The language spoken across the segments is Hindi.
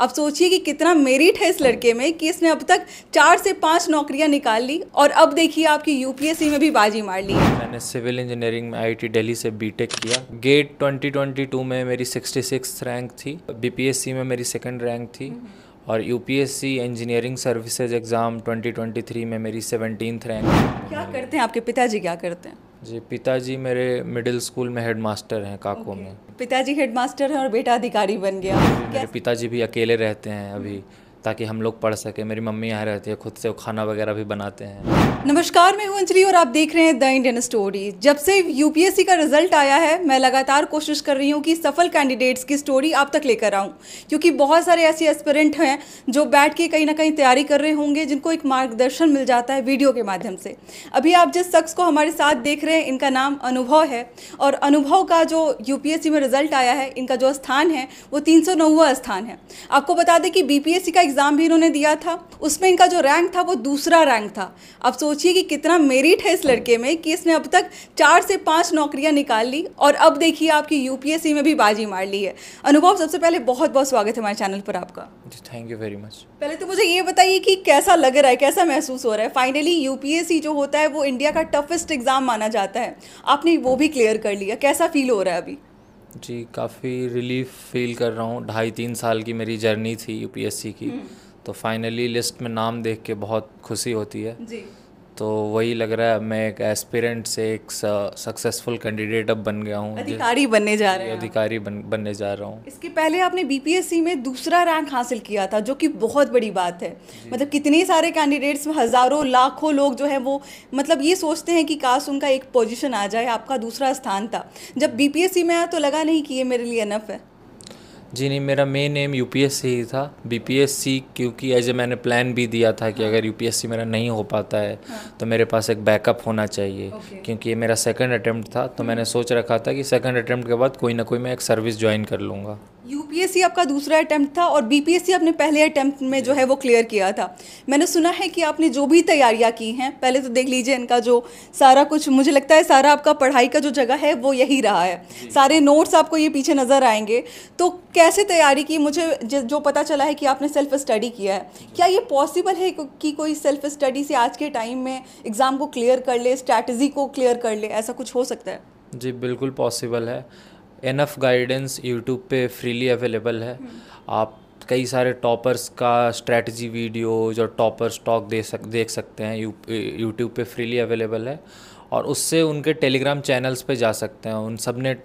अब सोचिए कि कितना मेरिट है इस लड़के में कि इसने अब तक चार से पाँच नौकरियां निकाल ली और अब देखिए आपकी यूपीएससी में भी बाजी मार ली मैंने सिविल इंजीनियरिंग में आई दिल्ली से बी किया गेट ट्वेंटी में मेरी सिक्सटी रैंक थी बीपीएससी में मेरी सेकेंड रैंक थी और यूपीएससी इंजीनियरिंग सर्विसेज एग्ज़ाम 2023 में मेरी सेवनटीन रैंक क्या करते हैं आपके पिताजी क्या करते हैं जी पिताजी मेरे मिडिल स्कूल में हेड मास्टर हैं काको okay. में पिताजी हेड मास्टर हैं और बेटा अधिकारी बन गया मेरे पिताजी भी अकेले रहते हैं अभी हम्म। ताकि हम लोग पढ़ सके मेरी मम्मी यहाँ रहती है खुद से वो खाना वगैरह भी बनाते हैं नमस्कार मैं हूँ अंजलि और आप देख रहे हैं द इंडियन स्टोरी जब से यूपीएससी का रिजल्ट आया है मैं लगातार कोशिश कर रही हूँ कि सफल कैंडिडेट्स की स्टोरी आप तक लेकर आऊँ क्योंकि बहुत सारे ऐसे एस्पिरेंट हैं जो बैठ के कहीं ना कहीं तैयारी कर रहे होंगे जिनको एक मार्गदर्शन मिल जाता है वीडियो के माध्यम से अभी आप जिस शख्स को हमारे साथ देख रहे हैं इनका नाम अनुभव है और अनुभव का जो यूपीएससी में रिजल्ट आया है इनका जो स्थान है वो तीन स्थान है आपको बता दें कि बीपीएससी का एग्ज़ाम भी इन्होंने दिया था उसमें इनका जो रैंक था वो दूसरा रैंक था अब सोचिए कि कितना मेरिट है इस लड़के में कि इसने अब तक चार से पाँच नौकरियाँ निकाल ली और अब देखिए आपकी यूपीएससी में भी बाजी मार ली है अनुभव सबसे पहले बहुत बहुत स्वागत है हमारे चैनल पर आपका थैंक यू वेरी मच पहले तो मुझे ये बताइए कि कैसा लग रहा है कैसा महसूस हो रहा है फाइनली यूपीएससी जो होता है वो इंडिया का टफेस्ट एग्ज़ाम माना जाता है आपने वो भी क्लियर कर लिया कैसा फील हो रहा है अभी जी काफ़ी रिलीफ फील कर रहा हूँ ढाई तीन साल की मेरी जर्नी थी यूपीएससी की हम्म। तो फाइनली लिस्ट में नाम देख के बहुत खुशी होती है जी तो वही लग रहा है मैं एक एस्पिरेंट से एक सक्सेसफुल कैंडिडेट अब बन गया हूँ अधिकारी बनने जा रहे हैं अधिकारी बन, बनने जा रहा हूँ इसके पहले आपने बीपीएससी में दूसरा रैंक हासिल किया था जो कि बहुत बड़ी बात है मतलब कितने सारे कैंडिडेट्स हज़ारों लाखों लोग जो है वो मतलब ये सोचते हैं कि काश उनका एक पोजिशन आ जाए आपका दूसरा स्थान था जब बी में आया तो लगा नहीं कि ये मेरे लिए अनफ है जी नहीं मेरा मेन एम यू ही था बी क्योंकि एज ए मैंने प्लान भी दिया था कि अगर यू हाँ। मेरा नहीं हो पाता है हाँ। तो मेरे पास एक बैकअप होना चाहिए क्योंकि ये मेरा सेकंड अटैम्प्ट था तो हम्म। मैंने सोच रखा था कि सेकंड अटैम्प्ट के बाद कोई ना कोई मैं एक सर्विस ज्वाइन कर लूँगा यूपीएससी आपका दूसरा अटैम्प्ट था और बीपीएससी आपने पहले अटैम्प्ट में जो है वो क्लियर किया था मैंने सुना है कि आपने जो भी तैयारियां की हैं पहले तो देख लीजिए इनका जो सारा कुछ मुझे लगता है सारा आपका पढ़ाई का जो जगह है वो यही रहा है सारे नोट्स आपको ये पीछे नज़र आएंगे तो कैसे तैयारी की मुझे जो पता चला है कि आपने सेल्फ स्टडी किया है क्या ये पॉसिबल है कि कोई सेल्फ स्टडी से आज के टाइम में एग्ज़ाम को क्लियर कर ले स्ट्रैटेजी को क्लियर कर ले ऐसा कुछ हो सकता है जी बिल्कुल पॉसिबल है एनफ गाइडेंस यूट्यूब पे फ्रीली अवेलेबल है हम्म। आप कई सारे टॉपर्स का स्ट्रैटी वीडियोज और टॉपर स्टॉक दे सक देख सकते हैं यूट्यूब पे फ्रीली अवेलेबल है और उससे उनके टेलीग्राम चैनल्स पे जा सकते हैं उन सब ने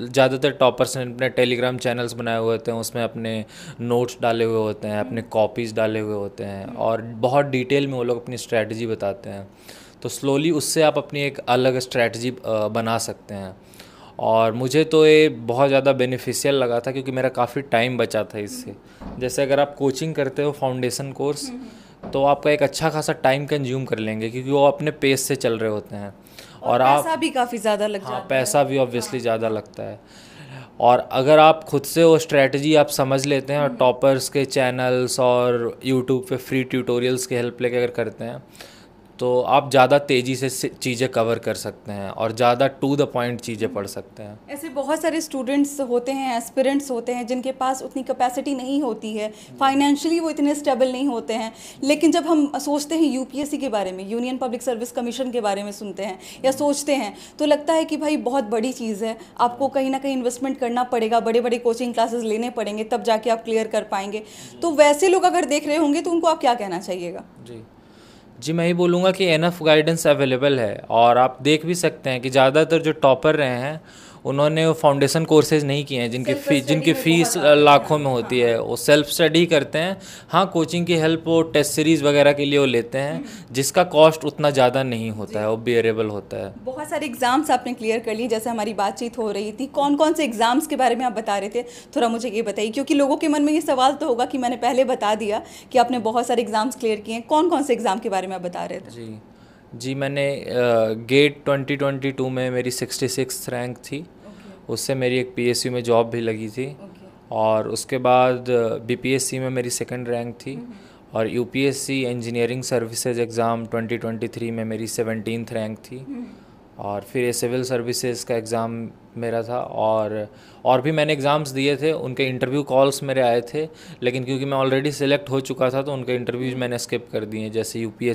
ज़्यादातर टॉपर्स ने अपने टेलीग्राम चैनल्स बनाए हुए होते हैं उसमें अपने नोट्स डाले हुए होते हैं अपने कॉपीज़ हम्म। डाले हुए होते हैं हम्म। और बहुत डिटेल में वो लोग अपनी स्ट्रैटी बताते हैं तो स्लोली उससे आप अपनी एक अलग स्ट्रैटी बना सकते हैं और मुझे तो ये बहुत ज़्यादा बेनिफिशियल लगा था क्योंकि मेरा काफ़ी टाइम बचा था इससे जैसे अगर आप कोचिंग करते हो फाउंडेशन कोर्स हम्म, हम्म। तो आपका एक अच्छा खासा टाइम कंज्यूम कर लेंगे क्योंकि वो अपने पेस से चल रहे होते हैं और, और आप भी काफ़ी ज़्यादा लग हाँ, पैसा भी ऑब्वियसली हाँ। ज़्यादा लगता है और अगर आप खुद से वो स्ट्रेटजी आप समझ लेते हैं और टॉपर्स हम्म। के चैनल्स और यूट्यूब पे फ्री ट्यूटोरियल्स की हेल्प लेके अगर करते हैं तो आप ज़्यादा तेज़ी से चीज़ें कवर कर सकते हैं और ज़्यादा टू द पॉइंट चीज़ें पढ़ सकते हैं ऐसे बहुत सारे स्टूडेंट्स होते हैं एस्पिरेंट्स होते हैं जिनके पास उतनी कैपेसिटी नहीं होती है फाइनेंशियली वो इतने स्टेबल नहीं होते हैं लेकिन जब हम सोचते हैं यू के बारे में यूनियन पब्लिक सर्विस कमीशन के बारे में सुनते हैं या सोचते हैं तो लगता है कि भाई बहुत बड़ी चीज़ है आपको कहीं ना कहीं इन्वेस्टमेंट करना पड़ेगा बड़े बड़े कोचिंग क्लासेस लेने पड़ेंगे तब जाके आप क्लियर कर पाएंगे तो वैसे लोग अगर देख रहे होंगे तो उनको आप क्या कहना चाहिएगा जी जी मैं ही बोलूँगा कि एनफ गाइडेंस अवेलेबल है और आप देख भी सकते हैं कि ज़्यादातर जो टॉपर रहे हैं उन्होंने फाउंडेशन कोर्सेज नहीं किए हैं जिनकी फी जिनकी फ़ीस लाखों में होती है वो सेल्फ स्टडी करते हैं हाँ कोचिंग की हेल्प वो टेस्ट सीरीज़ वगैरह के लिए वो लेते हैं हम्म। जिसका कॉस्ट उतना ज़्यादा नहीं होता है वो बियरेबल होता है बहुत सारे एग्ज़ाम्स आपने क्लियर कर लिए जैसे हमारी बातचीत हो रही थी कौन कौन से एग्ज़ाम्स के बारे में आप बता रहे थे थोड़ा मुझे ये बताइए क्योंकि लोगों के मन में ये सवाल तो होगा कि मैंने पहले बता दिया कि आपने बहुत सारे एग्ज़ाम्स क्लियर किए हैं कौन कौन से एग्ज़ाम के बारे में आप बता रहे थे जी जी मैंने गेट uh, 2022 में मेरी 66 रैंक थी उससे मेरी एक पीएसयू में जॉब भी लगी थी और उसके बाद बीपीएससी में मेरी सेकंड रैंक थी हम्म, हम्म। और यूपीएससी इंजीनियरिंग सर्विसेज एग्ज़ाम 2023 में मेरी सेवनटीन रैंक थी हम्म। और फिर ये सिविल सर्विसेज का एग्ज़ाम मेरा था और और भी मैंने एग्ज़ाम्स दिए थे उनके इंटरव्यू कॉल्स मेरे आए थे लेकिन क्योंकि मैं ऑलरेडी सिलेक्ट हो चुका था तो उनके इंटरव्यूज मैंने स्किप कर दिए जैसे यू पी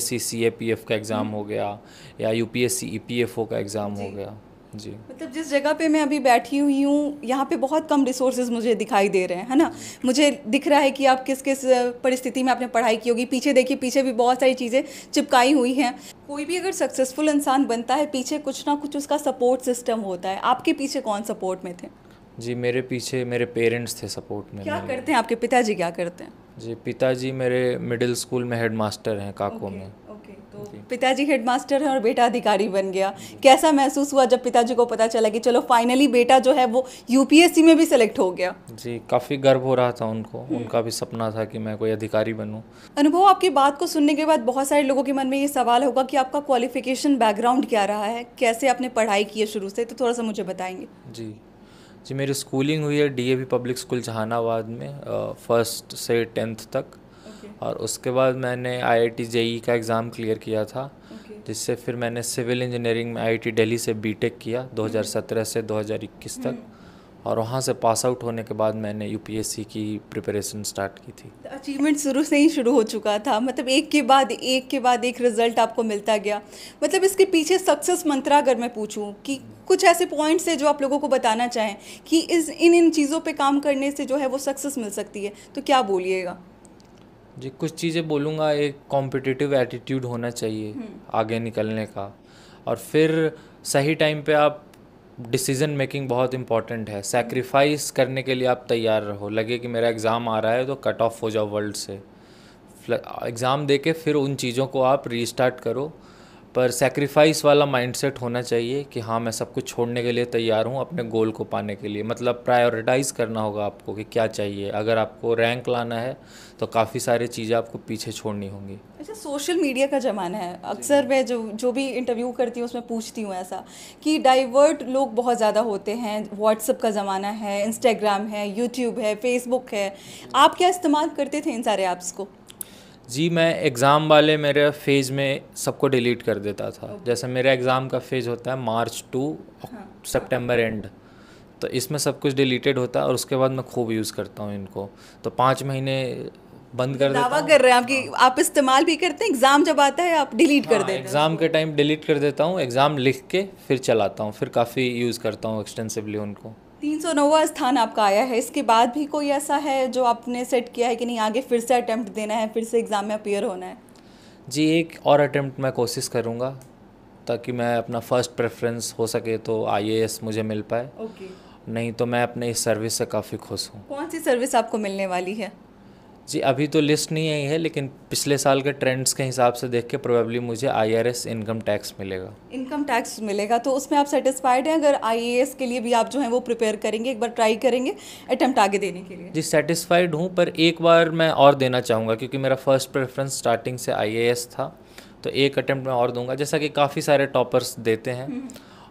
का एग्ज़ाम हो गया या यूपीएससी ईपीएफओ e का एग्ज़ाम हो गया जी मतलब जिस जगह पे मैं अभी बैठी हुई हूँ यहाँ पे बहुत कम रिसोर्सेज मुझे दिखाई दे रहे हैं है ना मुझे दिख रहा है कि आप किस किस परिस्थिति में आपने पढ़ाई की होगी पीछे देखिए पीछे भी बहुत सारी चीज़ें चिपकाई हुई हैं कोई भी अगर सक्सेसफुल इंसान बनता है पीछे कुछ ना कुछ उसका सपोर्ट सिस्टम होता है आपके पीछे कौन सपोर्ट में थे जी मेरे पीछे मेरे पेरेंट्स थे सपोर्ट में क्या करते हैं आपके पिताजी क्या करते हैं जी पिताजी मेरे मिडिल स्कूल में हेड मास्टर हैं काको okay. में ओके तो पिताजी हेडमास्टर है और बेटा अधिकारी बन गया कैसा महसूस हुआ जब पिताजी को पता चला कि चलो फाइनली बेटा जो है वो यूपीएससी में भी सिलेक्ट हो गया जी काफ़ी गर्व हो रहा था उनको हम्म। उनका भी सपना था कि मैं कोई अधिकारी बनूं अनुभव आपकी बात को सुनने के बाद बहुत सारे लोगों के मन में ये सवाल होगा की आपका क्वालिफिकेशन बैकग्राउंड क्या रहा है कैसे आपने पढ़ाई की है शुरू से तो थोड़ा सा मुझे बताएंगे जी जी मेरी स्कूलिंग हुई है डी पब्लिक स्कूल जहानाबाद में फर्स्ट से टेंथ तक और उसके बाद मैंने आईआईटी आई e का एग्ज़ाम क्लियर किया था okay. जिससे फिर मैंने सिविल इंजीनियरिंग में आईआईटी दिल्ली से बीटेक किया 2017 हम्म। से 2021 तक हम्म। और वहाँ से पास आउट होने के बाद मैंने यूपीएससी की प्रिपरेशन स्टार्ट की थी अचीवमेंट शुरू से ही शुरू हो चुका था मतलब एक के बाद एक के बाद एक रिजल्ट आपको मिलता गया मतलब इसके पीछे सक्सेस मंत्रा अगर मैं पूछूं कि कुछ ऐसे पॉइंट्स हैं जो आप लोगों को बताना चाहें कि इस इन इन चीज़ों पे काम करने से जो है वो सक्सेस मिल सकती है तो क्या बोलिएगा जी कुछ चीज़ें बोलूँगा एक कॉम्पिटिटिव एटीट्यूड होना चाहिए हम्म। आगे निकलने का और फिर सही टाइम पे आप डिसीजन मेकिंग बहुत इंपॉर्टेंट है सेक्रीफाइस करने के लिए आप तैयार रहो लगे कि मेरा एग्ज़ाम आ रहा है तो कट ऑफ हो जाओ वर्ल्ड से एग्ज़ाम दे के फिर उन चीज़ों को आप रीस्टार्ट करो पर सेक्रीफाइस वाला माइंडसेट होना चाहिए कि हाँ मैं सब कुछ छोड़ने के लिए तैयार हूँ अपने गोल को पाने के लिए मतलब प्रायोरिटाइज़ करना होगा आपको कि क्या चाहिए अगर आपको रैंक लाना है तो काफ़ी सारी चीज़ें आपको पीछे छोड़नी होंगी अच्छा सोशल मीडिया का ज़माना है अक्सर मैं जो जो भी इंटरव्यू करती हूँ उसमें पूछती हूँ ऐसा कि डाइवर्ट लोग बहुत ज़्यादा होते हैं व्हाट्सअप का ज़माना है इंस्टाग्राम है यूट्यूब है फेसबुक है आप क्या इस्तेमाल करते थे इन सारे ऐप्स को जी मैं एग्ज़ाम वाले मेरे फेज़ में सबको डिलीट कर देता था okay. जैसे मेरा एग्ज़ाम का फेज़ होता है मार्च टू हाँ। सितंबर एंड तो इसमें सब कुछ डिलीटेड होता है और उसके बाद मैं खूब यूज़ करता हूँ इनको तो पाँच महीने बंद कर दावा कर रहे हैं आपकी हाँ। आप इस्तेमाल भी करते हैं एग्ज़ाम जब आता है आप डिलीट हाँ, कर देते हैं एग्ज़ाम के टाइम डिलीट कर देता हूँ एग्ज़ाम लिख के फिर चलाता हूँ फिर काफ़ी यूज़ करता हूँ एक्सटेंसिवली उनको तीन सौ नौवा स्थान आपका आया है इसके बाद भी कोई ऐसा है जो आपने सेट किया है कि नहीं आगे फिर से अटैम्प्ट देना है फिर से एग्ज़ाम में अपियर होना है जी एक और अटैम्प्ट मैं कोशिश करूँगा ताकि मैं अपना फर्स्ट प्रेफरेंस हो सके तो आई मुझे मिल पाए okay. नहीं तो मैं अपने इस सर्विस से काफ़ी खुश हूँ कौन सी सर्विस आपको मिलने वाली है जी अभी तो लिस्ट नहीं आई है लेकिन पिछले साल के ट्रेंड्स के हिसाब से देख के प्रोबेबली मुझे आईआरएस इनकम टैक्स मिलेगा इनकम टैक्स मिलेगा तो उसमें आप सेटिस्फाइड हैं अगर आईएएस के लिए भी आप जो है वो प्रिपेयर करेंगे एक बार ट्राई करेंगे अटैम्प्ट आगे देने के लिए जी सेटिस्फाइड हूँ पर एक बार मैं और देना चाहूँगा क्योंकि मेरा फर्स्ट प्रेफरेंस स्टार्टिंग से आई था तो एक अटैम्प्ट मैं और दूंगा जैसा कि काफ़ी सारे टॉपर्स देते हैं हम्म।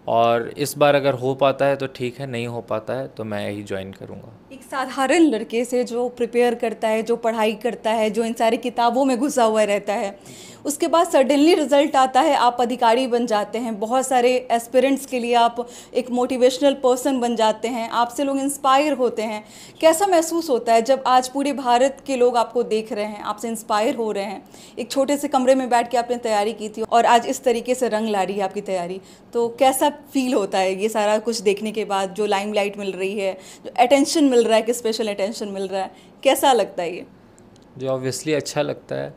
और इस बार अगर हो पाता है तो ठीक है नहीं हो पाता है तो मैं यही ज्वाइन करूँगा एक साधारण लड़के से जो प्रिपेयर करता है जो पढ़ाई करता है जो इन सारी किताबों में घुसा हुआ रहता है उसके बाद सडनली रिजल्ट आता है आप अधिकारी बन जाते हैं बहुत सारे एस्पिरेंट्स के लिए आप एक मोटिवेशनल पर्सन बन जाते हैं आपसे लोग इंस्पायर होते हैं कैसा महसूस होता है जब आज पूरे भारत के लोग आपको देख रहे हैं आपसे इंस्पायर हो रहे हैं एक छोटे से कमरे में बैठ के आपने तैयारी की थी और आज इस तरीके से रंग ला रही है आपकी तैयारी तो कैसा फील होता है ये सारा कुछ देखने के बाद जो लाइमलाइट मिल रही है जो अटेंशन मिल रहा है कि स्पेशल अटेंशन मिल रहा है कैसा लगता है ये जी ऑब्वियसली अच्छा लगता है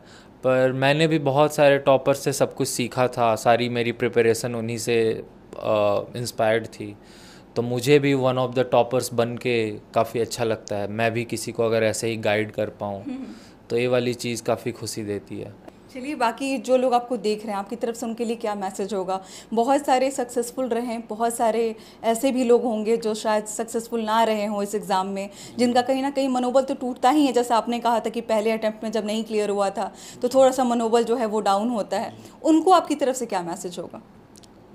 पर मैंने भी बहुत सारे टॉपर से सब कुछ सीखा था सारी मेरी प्रिपरेशन उन्हीं से इंस्पायर्ड थी तो मुझे भी वन ऑफ द टॉपर्स बन के काफ़ी अच्छा लगता है मैं भी किसी को अगर ऐसे ही गाइड कर पाऊँ हम्म। तो ये वाली चीज़ काफ़ी खुशी देती है चलिए बाकी जो लोग आपको देख रहे हैं आपकी तरफ से उनके लिए क्या मैसेज होगा बहुत सारे सक्सेसफुल रहे बहुत सारे ऐसे भी लोग होंगे जो शायद सक्सेसफुल ना रहे हों इस एग्ज़ाम में जिनका कहीं ना कहीं मनोबल तो टूटता ही है जैसे आपने कहा था कि पहले अटैम्प्ट में जब नहीं क्लियर हुआ था तो थोड़ा सा मनोबल जो है वो डाउन होता है उनको आपकी तरफ से क्या मैसेज होगा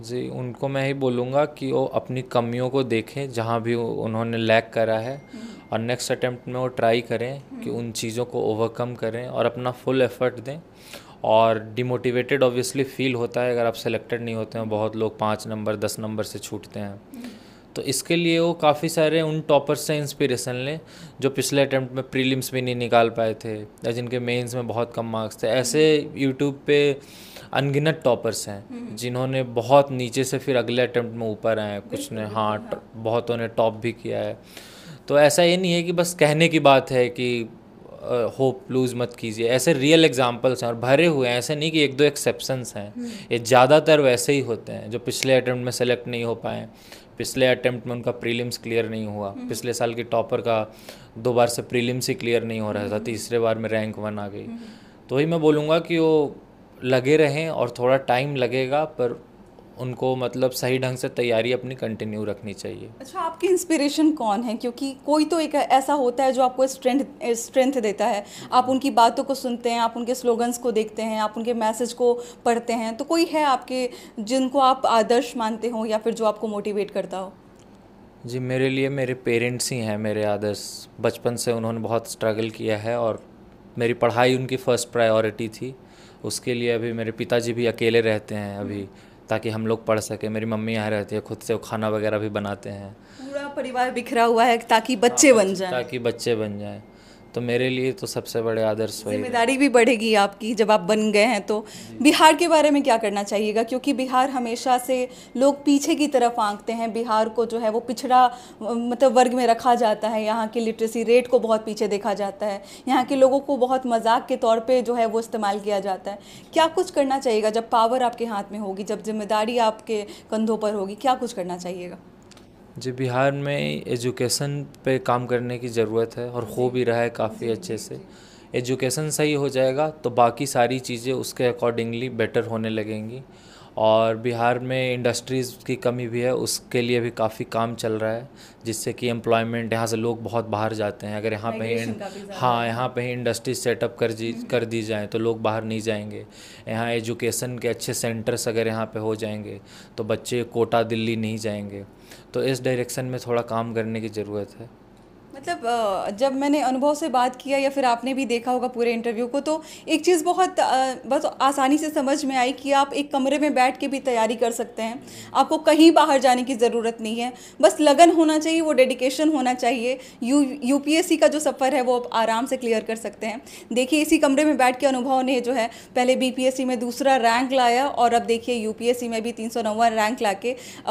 जी उनको मैं ही बोलूँगा कि वो अपनी कमियों को देखें जहाँ भी उन्होंने लैक करा है और नेक्स्ट अटैम्प्ट में वो ट्राई करें कि हम्म। उन चीज़ों को ओवरकम करें और अपना फुल एफर्ट दें और डिमोटिवेटेड ऑब्वियसली फील होता है अगर आप सेलेक्टेड नहीं होते हैं बहुत लोग पाँच नंबर दस नंबर से छूटते हैं तो इसके लिए वो काफ़ी सारे उन टॉपर्स से इंस्पिरेशन लें जो पिछले अटैम्प्ट में प्रीलिम्स भी नहीं निकाल पाए थे या जिनके मेंस में बहुत कम मार्क्स थे ऐसे यूट्यूब पे अनगिनत टॉपर्स हैं जिन्होंने बहुत नीचे से फिर अगले अटैम्प्ट में ऊपर आए कुछ ने हाँ बहुतों ने टॉप भी किया है तो ऐसा ये नहीं है कि बस कहने की बात है कि होप लूज़ मत कीजिए ऐसे रियल एग्जांपल्स हैं और भरे हुए हैं ऐसे नहीं कि एक दो एक्सेप्शंस हैं हम्म। ये ज़्यादातर वैसे ही होते हैं जो पिछले अटैम्प्ट में सेलेक्ट नहीं हो पाए पिछले अटैम्प्ट में उनका प्रीलिम्स क्लियर नहीं हुआ हम्म। पिछले साल के टॉपर का दो बार से प्रीलिम्स ही क्लियर नहीं हो रहा था हम्म। तीसरे बार में रैंक वन आ गई तो वही मैं बोलूँगा कि वो लगे रहें और थोड़ा टाइम लगेगा पर उनको मतलब सही ढंग से तैयारी अपनी कंटिन्यू रखनी चाहिए अच्छा आपकी इंस्पिरेशन कौन है क्योंकि कोई तो एक ऐसा होता है जो आपको स्ट्रेंथ स्ट्रेंथ देता है आप उनकी बातों को सुनते हैं आप उनके स्लोगन्स को देखते हैं आप उनके मैसेज को पढ़ते हैं तो कोई है आपके जिनको आप आदर्श मानते हो या फिर जो आपको मोटिवेट करता हो जी मेरे लिए मेरे पेरेंट्स ही हैं मेरे आदर्श बचपन से उन्होंने बहुत स्ट्रगल किया है और मेरी पढ़ाई उनकी फ़र्स्ट प्रायोरिटी थी उसके लिए अभी मेरे पिताजी भी अकेले रहते हैं अभी ताकि हम लोग पढ़ सकें मेरी मम्मी यहाँ रहती है खुद से खाना वगैरह भी बनाते हैं पूरा परिवार बिखरा हुआ है ताकि बच्चे हाँ, बन जाए ताकि बच्चे बन जाएँ तो मेरे लिए तो सबसे बड़े आदर्श वही जिम्मेदारी भी बढ़ेगी आपकी जब आप बन गए हैं तो बिहार के बारे में क्या करना चाहिएगा क्योंकि बिहार हमेशा से लोग पीछे की तरफ आंकते हैं बिहार को जो है वो पिछड़ा मतलब वर्ग में रखा जाता है यहाँ की लिटरेसी रेट को बहुत पीछे देखा जाता है यहाँ के लोगों को बहुत मजाक के तौर पर जो है वो इस्तेमाल किया जाता है क्या कुछ करना चाहिएगा जब पावर आपके हाथ में होगी जब जिम्मेदारी आपके कंधों पर होगी क्या कुछ करना चाहिएगा जी बिहार में एजुकेसन पे काम करने की ज़रूरत है और हो भी रहा है काफ़ी अच्छे से एजुकेसन सही हो जाएगा तो बाकी सारी चीज़ें उसके अकॉर्डिंगली बेटर होने लगेंगी और बिहार में इंडस्ट्रीज़ की कमी भी है उसके लिए भी काफ़ी काम चल रहा है जिससे कि एम्प्लॉयमेंट यहाँ से लोग बहुत बाहर जाते हैं अगर यहाँ पे हाँ यहाँ पे ही इंडस्ट्री सेटअप कर जी हम्म। कर दी जाए तो लोग बाहर नहीं जाएंगे यहाँ एजुकेशन के अच्छे सेंटर्स अगर यहाँ पे हो जाएंगे तो बच्चे कोटा दिल्ली नहीं जाएंगे तो इस डायरेक्शन में थोड़ा काम करने की ज़रूरत है मतलब जब मैंने अनुभव से बात किया या फिर आपने भी देखा होगा पूरे इंटरव्यू को तो एक चीज़ बहुत बस आसानी से समझ में आई कि आप एक कमरे में बैठ के भी तैयारी कर सकते हैं आपको कहीं बाहर जाने की ज़रूरत नहीं है बस लगन होना चाहिए वो डेडिकेशन होना चाहिए यू यूपीएससी का जो सफ़र है वो आप आराम से क्लियर कर सकते हैं देखिए इसी कमरे में बैठ के अनुभव ने जो है पहले बी में दूसरा रैंक लाया और अब देखिए यू में भी तीन रैंक ला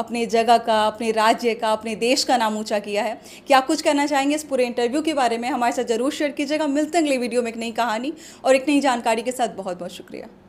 अपने जगह का अपने राज्य का अपने देश का नाम ऊँचा किया है क्या कुछ कहना चाहेंगे जाएंगे इस पूरे इंटरव्यू के बारे में हमारे साथ जरूर शेयर कीजिएगा मिलते हैं अगले वीडियो में एक नई कहानी और एक नई जानकारी के साथ बहुत बहुत शुक्रिया